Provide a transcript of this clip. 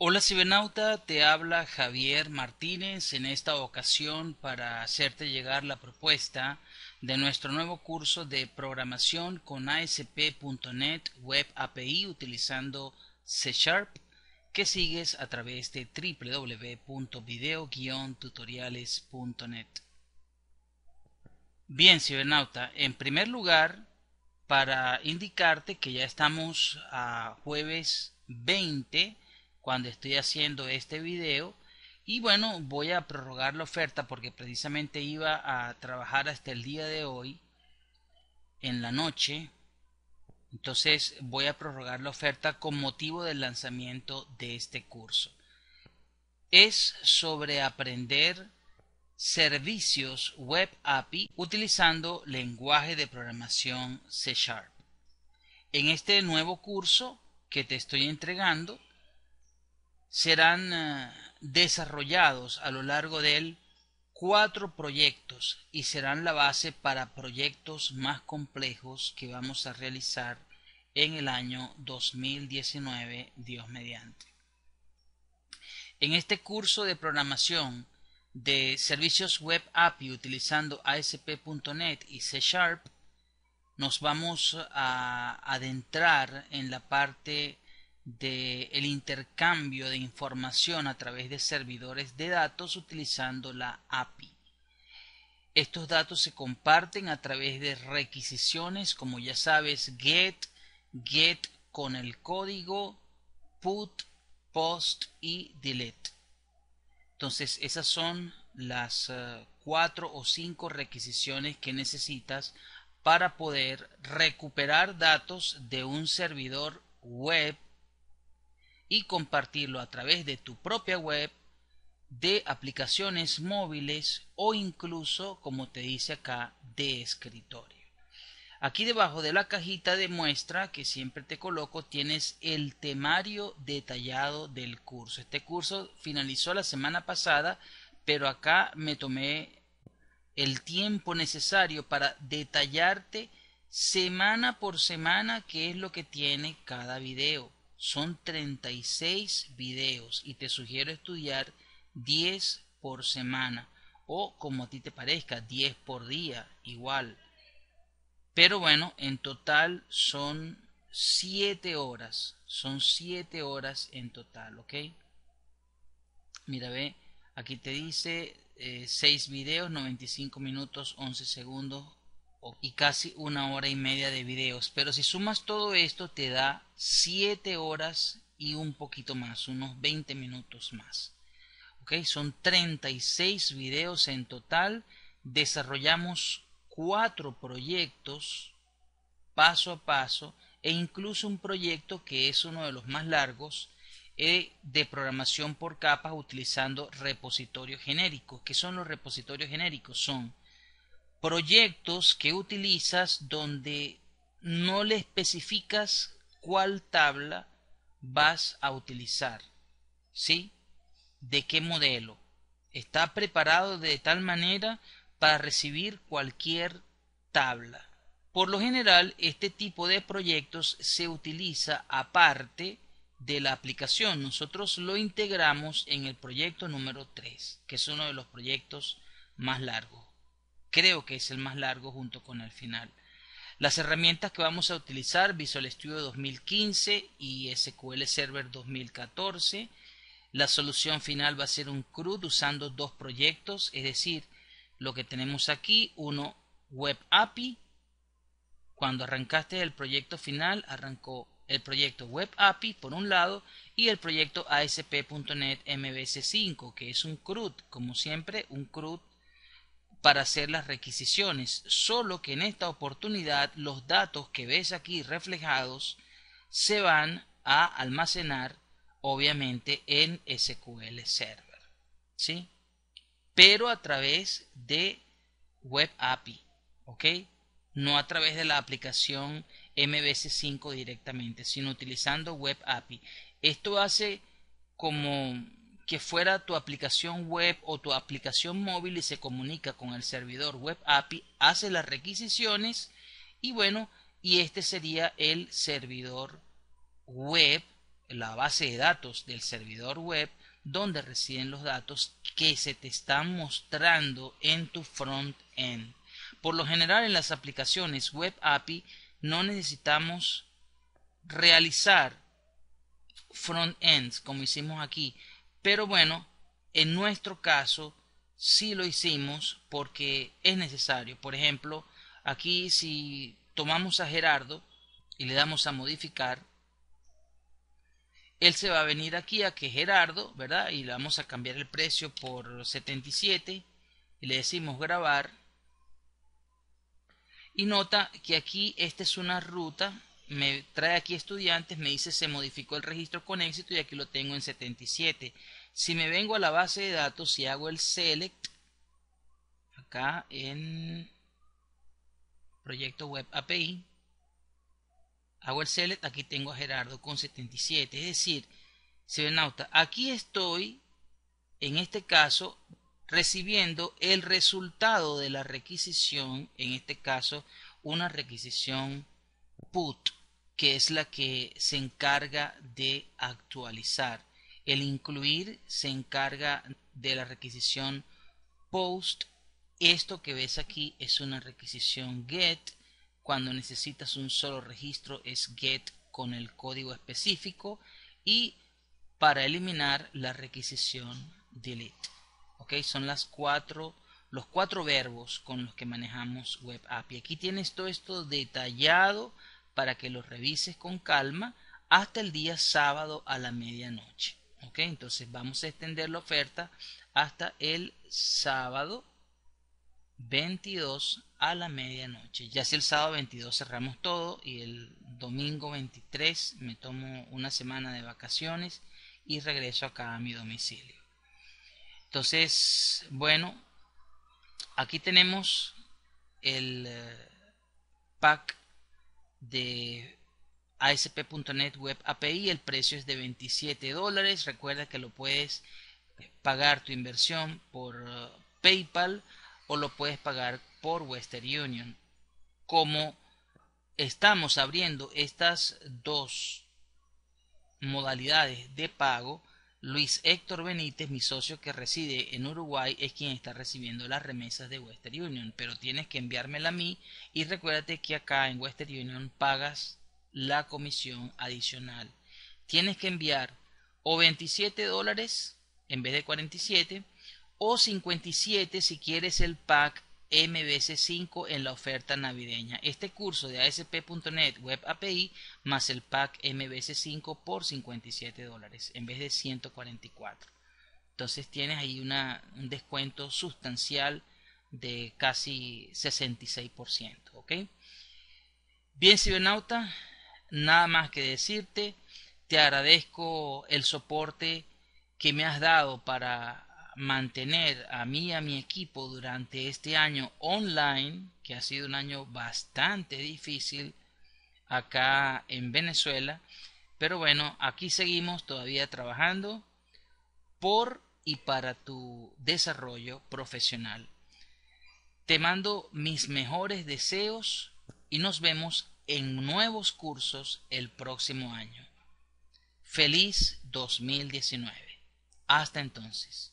Hola cibernauta, te habla Javier Martínez en esta ocasión para hacerte llegar la propuesta de nuestro nuevo curso de programación con ASP.NET Web API utilizando C Sharp que sigues a través de www.video-tutoriales.net. Bien, cibernauta, en primer lugar, para indicarte que ya estamos a jueves 20 cuando estoy haciendo este video y bueno voy a prorrogar la oferta porque precisamente iba a trabajar hasta el día de hoy en la noche entonces voy a prorrogar la oferta con motivo del lanzamiento de este curso es sobre aprender servicios web API utilizando lenguaje de programación C Sharp. En este nuevo curso que te estoy entregando, serán eh, desarrollados a lo largo de él cuatro proyectos y serán la base para proyectos más complejos que vamos a realizar en el año 2019, Dios mediante. En este curso de programación de servicios web API utilizando ASP.NET y C Sharp, nos vamos a adentrar en la parte del intercambio de información a través de servidores de datos utilizando la API. Estos datos se comparten a través de requisiciones como ya sabes get, get con el código put, post y delete. Entonces esas son las eh, cuatro o cinco requisiciones que necesitas para poder recuperar datos de un servidor web y compartirlo a través de tu propia web, de aplicaciones móviles o incluso, como te dice acá, de escritorio. Aquí debajo de la cajita de muestra que siempre te coloco tienes el temario detallado del curso. Este curso finalizó la semana pasada, pero acá me tomé el tiempo necesario para detallarte semana por semana qué es lo que tiene cada video. Son 36 videos y te sugiero estudiar 10 por semana o como a ti te parezca, 10 por día, igual. Pero bueno, en total son 7 horas, son 7 horas en total, ¿ok? Mira, ve, aquí te dice 6 eh, videos, 95 minutos, 11 segundos, y casi una hora y media de videos. Pero si sumas todo esto te da 7 horas y un poquito más, unos 20 minutos más. ¿Ok? Son 36 videos en total. Desarrollamos cuatro proyectos paso a paso e incluso un proyecto que es uno de los más largos eh, de programación por capas utilizando repositorios genéricos. ¿Qué son los repositorios genéricos? Son proyectos que utilizas donde no le especificas cuál tabla vas a utilizar, ¿sí? ¿De qué modelo? Está preparado de tal manera para recibir cualquier tabla. Por lo general, este tipo de proyectos se utiliza aparte de la aplicación. Nosotros lo integramos en el proyecto número 3, que es uno de los proyectos más largos creo que es el más largo junto con el final. Las herramientas que vamos a utilizar, Visual Studio 2015 y SQL Server 2014. La solución final va a ser un CRUD usando dos proyectos, es decir, lo que tenemos aquí, uno Web API. Cuando arrancaste el proyecto final, arrancó el proyecto Web API por un lado y el proyecto ASP.NET MVC5, que es un CRUD, como siempre, un CRUD para hacer las requisiciones, solo que en esta oportunidad los datos que ves aquí reflejados se van a almacenar obviamente en SQL Server, ¿sí? Pero a través de Web API, ¿ok? No a través de la aplicación mvc 5 directamente, sino utilizando Web API. Esto hace como que fuera tu aplicación web o tu aplicación móvil y se comunica con el servidor web API, hace las requisiciones y bueno, y este sería el servidor web, la base de datos del servidor web donde residen los datos que se te están mostrando en tu front end. Por lo general en las aplicaciones web API no necesitamos realizar front ends como hicimos aquí pero bueno, en nuestro caso sí lo hicimos porque es necesario. Por ejemplo, aquí si tomamos a Gerardo y le damos a modificar, él se va a venir aquí a que Gerardo, ¿verdad? Y le vamos a cambiar el precio por 77 y le decimos grabar. Y nota que aquí esta es una ruta, me trae aquí estudiantes, me dice se modificó el registro con éxito y aquí lo tengo en 77. Si me vengo a la base de datos y hago el select, acá en proyecto web API, hago el select, aquí tengo a Gerardo con 77, es decir, Nauta aquí estoy, en este caso, recibiendo el resultado de la requisición, en este caso, una requisición put, que es la que se encarga de actualizar el incluir se encarga de la requisición post. Esto que ves aquí es una requisición get. Cuando necesitas un solo registro es get con el código específico y para eliminar la requisición delete. ¿Ok? Son las cuatro, los cuatro verbos con los que manejamos Web App. Y aquí tienes todo esto detallado para que lo revises con calma hasta el día sábado a la medianoche ok entonces vamos a extender la oferta hasta el sábado 22 a la medianoche ya si el sábado 22 cerramos todo y el domingo 23 me tomo una semana de vacaciones y regreso acá a mi domicilio entonces bueno aquí tenemos el eh, pack de ASP.NET Web API, el precio es de 27 dólares. Recuerda que lo puedes eh, pagar tu inversión por eh, PayPal o lo puedes pagar por Western Union. Como estamos abriendo estas dos modalidades de pago, Luis Héctor Benítez, mi socio que reside en Uruguay, es quien está recibiendo las remesas de Western Union, pero tienes que enviármela a mí y recuérdate que acá en Western Union pagas la comisión adicional. Tienes que enviar o 27 dólares en vez de 47 o 57 si quieres el pack MBC5 en la oferta navideña. Este curso de ASP.NET Web API más el pack MBC5 por 57 dólares en vez de 144. Entonces tienes ahí un descuento sustancial de casi 66%. ¿ok? Bien, cibernauta, Nada más que decirte, te agradezco el soporte que me has dado para mantener a mí y a mi equipo durante este año online, que ha sido un año bastante difícil acá en Venezuela. Pero bueno, aquí seguimos todavía trabajando por y para tu desarrollo profesional. Te mando mis mejores deseos y nos vemos en nuevos cursos el próximo año. Feliz 2019. Hasta entonces.